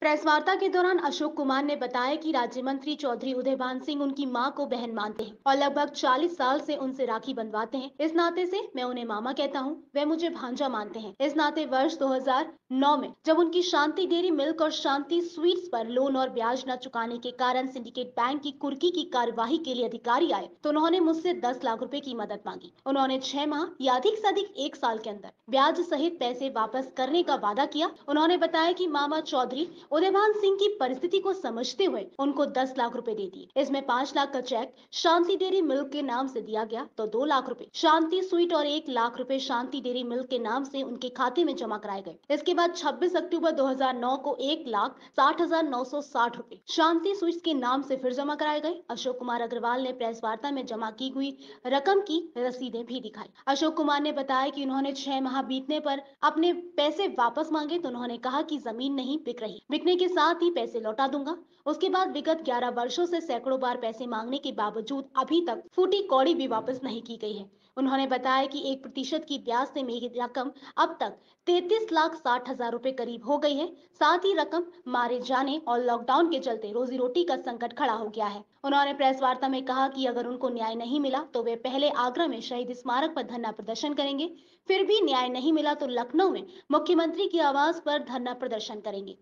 press वार्ता के दौरान अशोक कुमार ने बताया कि राज्य मंत्री चौधरी उदयभान सिंह उनकी मां को बहन मानते हैं और लगभग 40 साल से उनसे राखी बनवाते हैं इस नाते से मैं उन्हें मामा कहता हूं, वे मुझे भांजा मानते हैं इस नाते वर्ष 2009 में जब उनकी शांति डेयरी मिल्क और शांति स्वीट्स पर लोन और ब्याज न चुकाने के कारण सिंडिकेट बैंक की कुर्की की कार्यवाही के लिए अधिकारी आए तो उन्होंने मुझसे दस लाख रूपए की मदद मांगी उन्होंने छह माह या अधिक ऐसी अधिक एक साल के अंदर ब्याज सहित पैसे वापस करने का वादा किया उन्होंने बताया की मामा चौधरी उदयभान सिंह की परिस्थिति को समझते हुए उनको दस लाख रूपए दे दिए इसमें पाँच लाख का चेक शांति डेयरी मिल्क के नाम से दिया गया तो दो लाख रूपए शांति स्वीट और एक लाख रूपए शांति डेयरी मिल्क के नाम से उनके खाते में जमा कराए गए इसके बाद छब्बीस अक्टूबर दो को एक लाख साठ हजार नौ सौ साठ रूपए शांति स्वीट के नाम से फिर जमा कराए गए अशोक कुमार अग्रवाल ने प्रेस वार्ता में जमा की हुई रकम की रसीदें भी दिखाई अशोक कुमार ने बताया कि उन्होंने छह माह बीतने पर अपने पैसे वापस मांगे तो उन्होंने कहा कि जमीन नहीं बिक रही बिकने के साथ ही पैसे लौटा दूंगा उसके बाद विगत 11 वर्षों से सैकड़ों बार पैसे मांगने के बावजूद अभी तक फूटी कौड़ी भी वापस नहीं की गई है उन्होंने बताया कि एक प्रतिशत की ब्याज से मेरी रकम अब तक तैतीस लाख साठ हजार रूपए करीब हो गई है साथ ही रकम मारे जाने और लॉकडाउन के चलते रोजी रोटी का संकट खड़ा हो गया है उन्होंने प्रेस वार्ता में कहा कि अगर उनको न्याय नहीं मिला तो वे पहले आगरा में शहीद स्मारक पर धरना प्रदर्शन करेंगे फिर भी न्याय नहीं मिला तो लखनऊ में मुख्यमंत्री की आवाज पर धरना प्रदर्शन करेंगे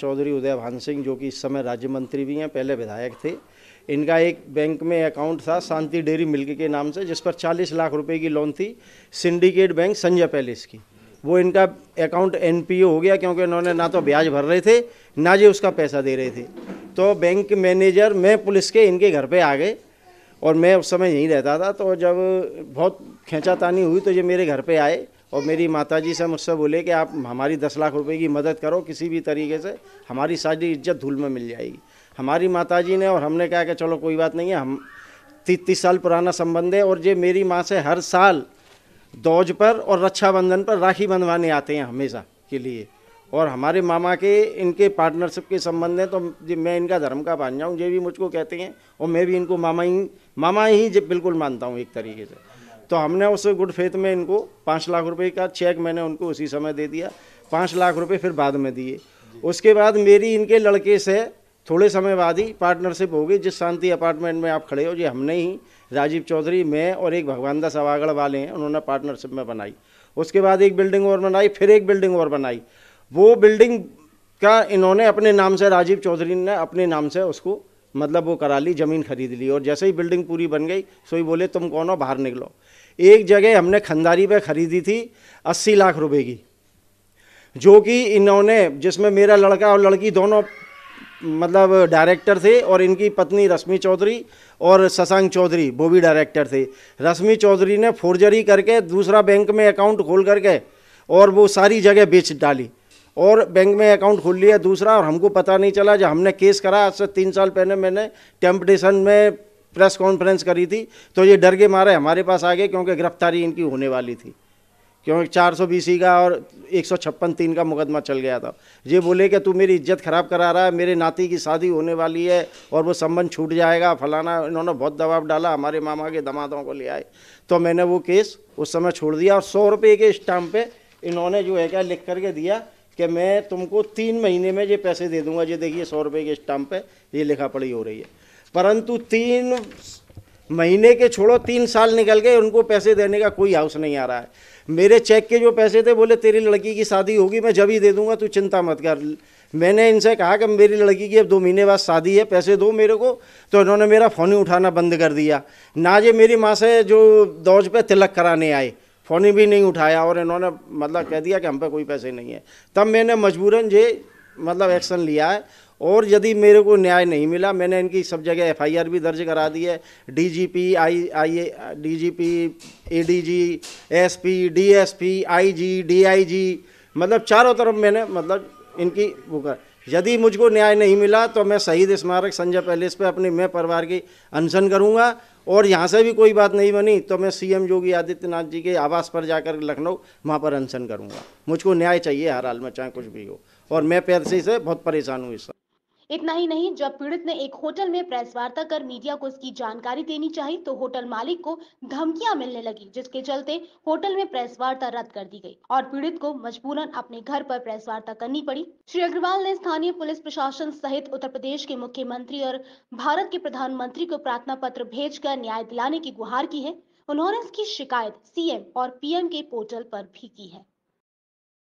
चौधरी उदय भान सिंह जो कि इस समय राज्य मंत्री भी हैं पहले विधायक थे इनका एक बैंक में अकाउंट था शांति डेयरी मिल्क के नाम से जिस पर 40 लाख रुपए की लोन थी सिंडिकेट बैंक संजय पैलेस की वो इनका अकाउंट एनपीओ हो गया क्योंकि इन्होंने ना तो ब्याज भर रहे थे ना जी उसका पैसा दे रहे थे तो बैंक मैनेजर मैं पुलिस के इनके घर पर आ गए और मैं उस समय यहीं रहता था तो जब बहुत खेचातानी हुई तो ये मेरे घर पे आए और मेरी माताजी से मुझसे बोले कि आप हमारी दस लाख रुपए की मदद करो किसी भी तरीके से हमारी सारी इज्जत धूल में मिल जाएगी हमारी माताजी ने और हमने कहा कि चलो कोई बात नहीं है हम तीस तीस साल पुराना संबंध है और ये मेरी माँ से हर साल दौज पर और रक्षाबंधन पर राखी बंधवाने आते हैं हमेशा के लिए और हमारे मामा के इनके पार्टनरशिप के संबंध हैं तो मैं इनका धर्म का बांध जाऊँ ये भी मुझको कहते हैं और मैं भी इनको मामा ही मामा ही बिल्कुल मानता हूँ एक तरीके से तो हमने उस गुड फेथ में इनको पाँच लाख रुपए का चेक मैंने उनको उसी समय दे दिया पाँच लाख रुपए फिर बाद में दिए उसके बाद मेरी इनके लड़के से थोड़े समय बाद ही पार्टनरशिप होगी जिस शांति अपार्टमेंट में आप खड़े हो जी हमने ही राजीव चौधरी मैं और एक भगवान दास अवागढ़ वाले हैं उन्होंने पार्टनरशिप में बनाई उसके बाद एक बिल्डिंग और बनाई फिर एक बिल्डिंग और बनाई वो बिल्डिंग का इन्होंने अपने नाम से राजीव चौधरी ने अपने नाम से उसको मतलब वो करा ली ज़मीन खरीद ली और जैसे ही बिल्डिंग पूरी बन गई सो ही बोले तुम कौन हो बाहर निकलो एक जगह हमने खंदारी पे ख़रीदी थी अस्सी लाख रुपए की जो कि इन्होंने जिसमें मेरा लड़का और लड़की दोनों मतलब डायरेक्टर थे और इनकी पत्नी रश्मि चौधरी और शशांक चौधरी वो भी डायरेक्टर थे रश्मि चौधरी ने फोर्जरी करके दूसरा बैंक में अकाउंट खोल करके और वो सारी जगह बेच डाली और बैंक में अकाउंट खोल लिया दूसरा और हमको पता नहीं चला जब हमने केस करा आज से तीन साल पहले मैंने टेम्पटेशन में प्रेस कॉन्फ्रेंस करी थी तो ये डर के मारे हमारे पास आ गए क्योंकि गिरफ्तारी इनकी होने वाली थी क्योंकि चार सौ बीसी का और एक सौ छप्पन तीन का मुकदमा चल गया था ये बोले कि तू मेरी इज्जत ख़राब करा रहा है मेरे नाती की शादी होने वाली है और वो संबंध छूट जाएगा फलाना इन्होंने बहुत दबाव डाला हमारे मामा के दमादों को ले आए तो मैंने वो केस उस समय छोड़ दिया और सौ रुपये के स्टाम्प पे इन्होंने जो है क्या लिख करके दिया कि मैं तुमको तीन महीने में ये पैसे दे दूँगा ये देखिए सौ रुपये के स्टाम्प पर ये लिखा पड़ी हो रही है परंतु तीन महीने के छोड़ो तीन साल निकल गए उनको पैसे देने का कोई हाउस नहीं आ रहा है मेरे चेक के जो पैसे थे बोले तेरी लड़की की शादी होगी मैं जब ही दे दूंगा तू चिंता मत कर मैंने इनसे कहा कि मेरी लड़की की अब दो महीने बाद शादी है पैसे दो मेरे को तो इन्होंने मेरा फ़ोन ही उठाना बंद कर दिया ना जे मेरी माँ से जो दौज पे तिलक कराने आए फ़ोन ही भी नहीं उठाया और इन्होंने मतलब कह दिया कि हम पे कोई पैसे नहीं है तब मैंने मजबूरन जे मतलब एक्शन लिया है और यदि मेरे को न्याय नहीं मिला मैंने इनकी सब जगह एफआईआर भी दर्ज करा दी है DGP I I DGP ADG SP DSP IG DIG मतलब चारों तरफ मैंने मतलब इनकी वो कर यदि मुझको न्याय नहीं मिला तो मैं शहीद स्मारक संजय पैलेस पे अपने मैं परिवार की अनशन करूँगा और यहाँ से भी कोई बात नहीं बनी तो मैं सीएम योगी आदित्यनाथ जी के आवास पर जाकर लखनऊ वहाँ पर अनशन करूँगा मुझको न्याय चाहिए हर हाल में चाहे कुछ भी हो और मैं पैसे से बहुत परेशान हूँ इस समय इतना ही नहीं जब पीड़ित ने एक होटल में प्रेस वार्ता कर मीडिया को इसकी जानकारी देनी चाहिए तो होटल मालिक को धमकियां मिलने लगी जिसके चलते होटल में प्रेस वार्ता रद्द कर दी गई और पीड़ित को मजबूरन अपने घर पर प्रेस वार्ता करनी पड़ी श्री अग्रवाल ने स्थानीय पुलिस प्रशासन सहित उत्तर प्रदेश के मुख्यमंत्री और भारत के प्रधानमंत्री को प्रार्थना पत्र भेज न्याय दिलाने की गुहार की है उन्होंने इसकी शिकायत सीएम और पीएम के पोर्टल पर भी की है